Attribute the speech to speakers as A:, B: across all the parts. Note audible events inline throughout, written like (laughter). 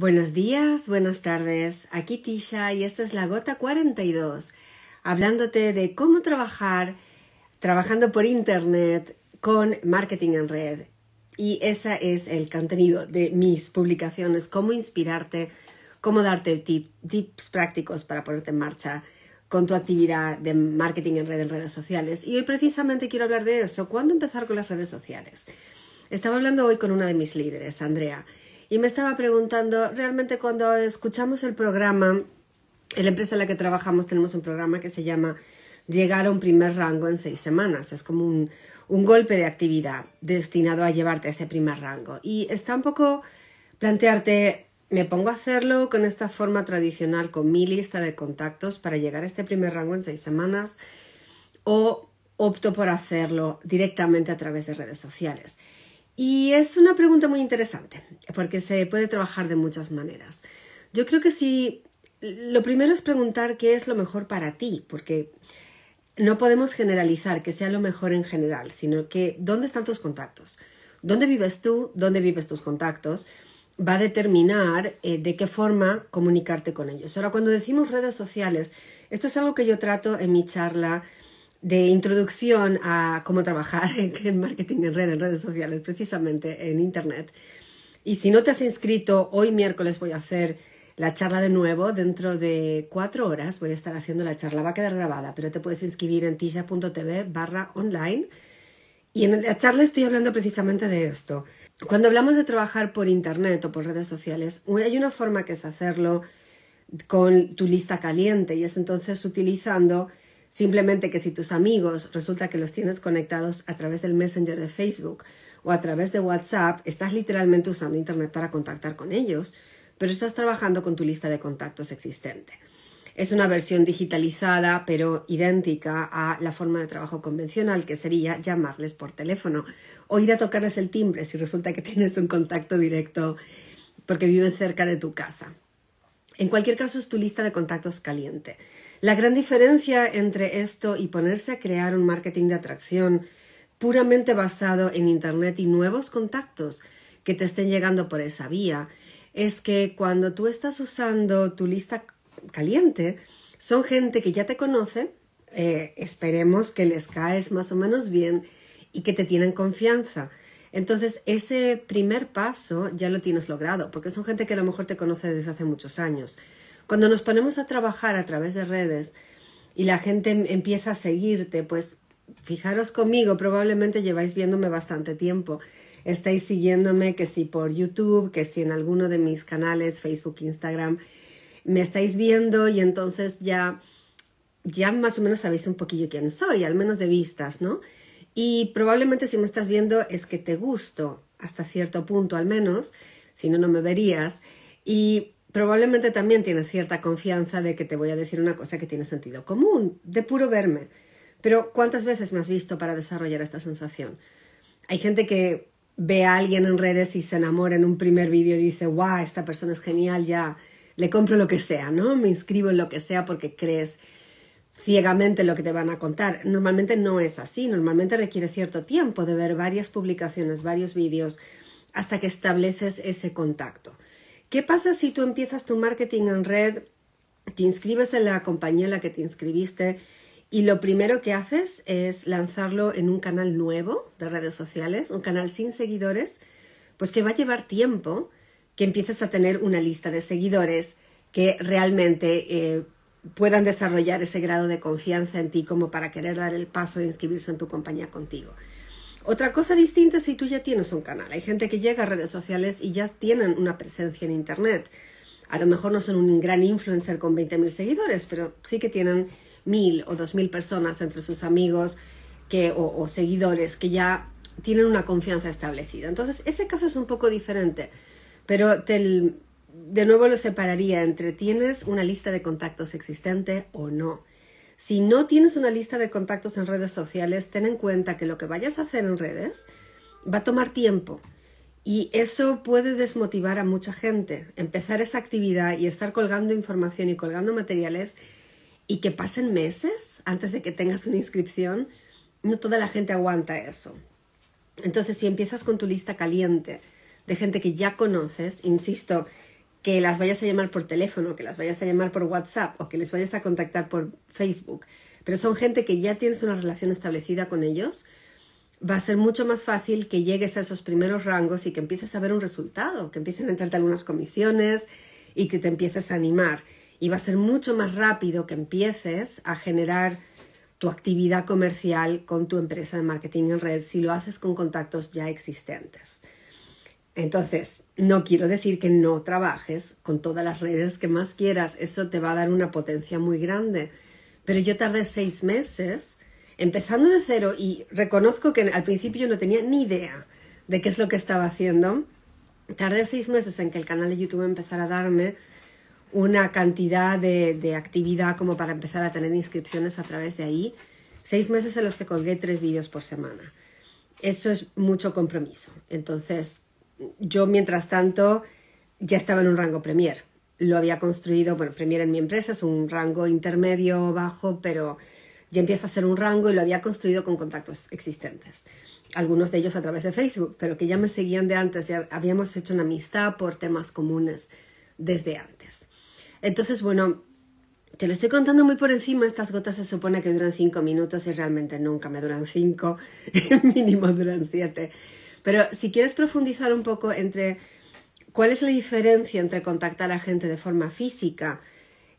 A: Buenos días, buenas tardes. Aquí Tisha y esta es la Gota 42, hablándote de cómo trabajar trabajando por Internet con marketing en red. Y ese es el contenido de mis publicaciones, cómo inspirarte, cómo darte tips prácticos para ponerte en marcha con tu actividad de marketing en red en redes sociales. Y hoy precisamente quiero hablar de eso, cuándo empezar con las redes sociales. Estaba hablando hoy con una de mis líderes, Andrea, y me estaba preguntando, realmente cuando escuchamos el programa, en la empresa en la que trabajamos tenemos un programa que se llama Llegar a un primer rango en seis semanas. Es como un, un golpe de actividad destinado a llevarte a ese primer rango. Y está un poco plantearte, me pongo a hacerlo con esta forma tradicional, con mi lista de contactos para llegar a este primer rango en seis semanas, o opto por hacerlo directamente a través de redes sociales. Y es una pregunta muy interesante, porque se puede trabajar de muchas maneras. Yo creo que si lo primero es preguntar qué es lo mejor para ti, porque no podemos generalizar que sea lo mejor en general, sino que dónde están tus contactos, dónde vives tú, dónde vives tus contactos, va a determinar eh, de qué forma comunicarte con ellos. Ahora, cuando decimos redes sociales, esto es algo que yo trato en mi charla de introducción a cómo trabajar (laughs) en marketing en red, en redes sociales, precisamente en Internet. Y si no te has inscrito, hoy miércoles voy a hacer la charla de nuevo. Dentro de cuatro horas voy a estar haciendo la charla. Va a quedar grabada, pero te puedes inscribir en tisha.tv barra online. Y en la charla estoy hablando precisamente de esto. Cuando hablamos de trabajar por Internet o por redes sociales, hay una forma que es hacerlo con tu lista caliente y es entonces utilizando Simplemente que si tus amigos resulta que los tienes conectados a través del Messenger de Facebook o a través de WhatsApp, estás literalmente usando Internet para contactar con ellos, pero estás trabajando con tu lista de contactos existente. Es una versión digitalizada, pero idéntica a la forma de trabajo convencional, que sería llamarles por teléfono o ir a tocarles el timbre si resulta que (laughs) tienes un contacto directo porque viven cerca de tu casa. En cualquier caso, es tu lista de contactos caliente. La gran diferencia entre esto y ponerse a crear un marketing de atracción puramente basado en Internet y nuevos contactos que te estén llegando por esa vía es que cuando tú estás usando tu lista caliente, son gente que ya te conoce, eh, esperemos que les caes más o menos bien y que te tienen confianza. Entonces, ese primer paso ya lo tienes logrado, porque son gente que a lo mejor te conoce desde hace muchos años. Cuando nos ponemos a trabajar a través de redes y la gente em, empieza a seguirte, pues fijaros conmigo, probablemente lleváis viéndome bastante tiempo. Estáis siguiéndome que si por YouTube, que si en alguno de mis canales, Facebook, Instagram, me estáis viendo y entonces ya ya más o menos sabéis un poquillo quién soy, al menos de vistas, ¿no? Y probablemente si me estás viendo es que te gusto, hasta cierto punto al menos, si no, no me verías. Y probablemente también tienes cierta confianza de que te voy a decir una cosa que tiene sentido común, de puro verme. Pero ¿cuántas veces me has visto para desarrollar esta sensación? Hay gente que ve a alguien en redes y se enamora en un primer vídeo y dice, wow, esta persona es genial, ya le compro lo que sea, ¿no? Me inscribo en lo que sea porque crees ciegamente lo que te van a contar. Normalmente no es así, normalmente requiere cierto tiempo de ver varias publicaciones, varios vídeos, hasta que estableces ese contacto. ¿Qué pasa si tú empiezas tu marketing en red, te inscribes en la compañía en la que te inscribiste y lo primero que haces es lanzarlo en un canal nuevo de redes sociales, un canal sin seguidores? Pues que va a llevar tiempo que empieces a tener una lista de seguidores que realmente eh, puedan desarrollar ese grado de confianza en ti como para querer dar el paso de inscribirse en tu compañía contigo. Otra cosa distinta es si tú ya tienes un canal. Hay gente que llega a redes sociales y ya tienen una presencia en Internet. A lo mejor no son un gran influencer con 20.000 seguidores, pero sí que tienen mil o dos mil personas entre sus amigos o, seguidores que ya tienen una confianza establecida. Entonces, ese caso es un poco diferente, pero de nuevo lo separaría entre tienes una lista de contactos existente o no. Si no tienes una lista de contactos en redes sociales, ten en cuenta que lo que vayas a hacer en redes va a tomar tiempo y eso puede desmotivar a mucha gente. Empezar esa actividad y estar colgando información y colgando materiales y que pasen meses antes de que tengas una inscripción, no toda la gente aguanta eso. Entonces, si empiezas con tu lista caliente de gente que ya conoces, insisto, que las vayas a llamar por teléfono, que las vayas a llamar por WhatsApp o que les vayas a contactar por Facebook, pero son gente que ya tienes una relación establecida con ellos, va a ser mucho más fácil que llegues a esos primeros rangos y que empieces a ver un resultado, que empiecen a entrarte algunas comisiones y que te empieces a animar. Y va a ser mucho más rápido que empieces a generar tu actividad comercial con tu empresa de marketing en red si lo haces con contactos ya existentes. Entonces, no quiero decir que no trabajes con todas las redes que más quieras, eso te va a dar una potencia muy grande. Pero yo tardé seis meses empezando de cero y reconozco que al principio no tenía ni idea de qué es lo que estaba haciendo. Tardé seis meses en que el canal de YouTube empezara a darme una cantidad de, de actividad como para empezar a tener inscripciones a través de ahí. Seis meses en los que colgué tres vídeos por semana. Eso es mucho compromiso. Entonces, yo mientras tanto ya estaba en un rango Premier. Lo había construido, bueno, Premier en mi empresa es un rango intermedio, bajo, pero ya empieza a ser un rango y lo había construido con contactos existentes. Algunos de ellos a través de Facebook, pero que ya me seguían de antes, ya habíamos hecho una amistad por temas comunes desde antes. Entonces, bueno, te lo estoy contando muy por encima, estas gotas se supone que duran cinco minutos y realmente nunca me duran cinco (laughs) mínimo duran siete pero si quieres profundizar un poco entre cuál es la diferencia entre contactar a gente de forma física,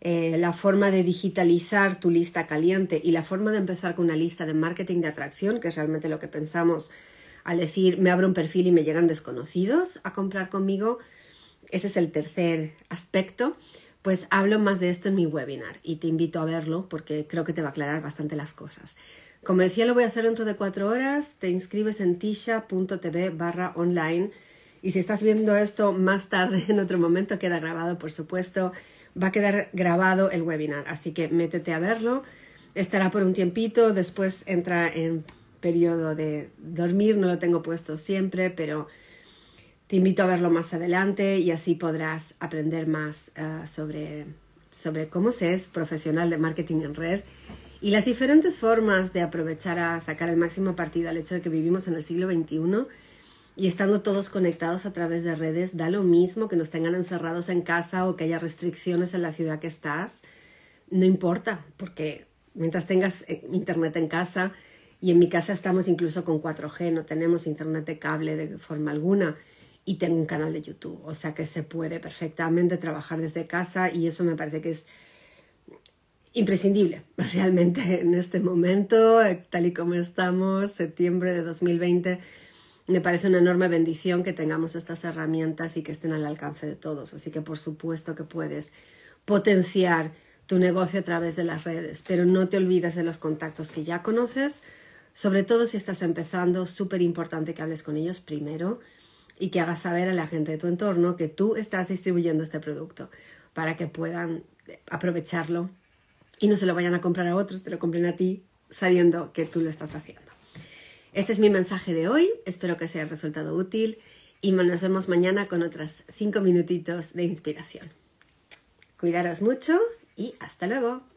A: eh, la forma de digitalizar tu lista caliente y la forma de empezar con una lista de marketing de atracción, que es realmente lo que pensamos al decir me abro un perfil y me llegan desconocidos a comprar conmigo, ese es el tercer aspecto, pues hablo más de esto en mi webinar y te invito a verlo porque creo que te va a aclarar bastante las cosas. Como decía, lo voy a hacer dentro de cuatro horas. Te inscribes en tisha.tv barra online. Y si estás viendo esto más tarde, (laughs) en otro momento, queda grabado, por supuesto. Va a quedar grabado el webinar, así que métete a verlo. Estará por un tiempito, después entra en periodo de dormir, no lo tengo puesto siempre, pero te invito a verlo más adelante y así podrás aprender más eh, sobre, sobre cómo se es profesional de marketing en red y las diferentes formas de aprovechar a sacar el máximo partido al hecho de que vivimos en el siglo XXI y estando todos conectados a través de redes, da lo mismo que nos tengan encerrados en casa o que haya restricciones en la ciudad que estás, no importa, porque mientras tengas eh, internet en casa, y en mi casa estamos incluso con 4G, no tenemos internet de cable de forma alguna, y tengo un canal de YouTube, o sea que se puede perfectamente trabajar desde casa y eso me parece que es imprescindible (laughs) realmente en este momento, eh, tal y como estamos, septiembre de 2020. Me parece una enorme bendición que tengamos estas herramientas y que estén al alcance de todos. Así que por supuesto que puedes potenciar tu negocio a través de las redes, pero no te olvides de los contactos que ya conoces, sobre todo si estás empezando, súper importante que hables con ellos primero y que hagas saber a la gente de tu entorno que tú estás distribuyendo este producto para que puedan aprovecharlo y no se lo vayan a comprar a otros, te lo compren a ti sabiendo que tú lo estás haciendo. Este es mi mensaje de hoy, espero que sea resultado útil y nos vemos mañana con otras 5 minutitos de inspiración. Cuidaros mucho y hasta luego.